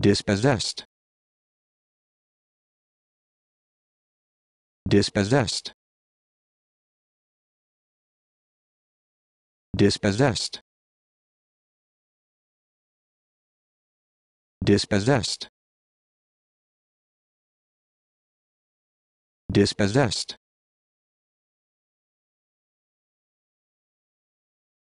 dispossessed dispossessed dispossessed dispossessed dispossessed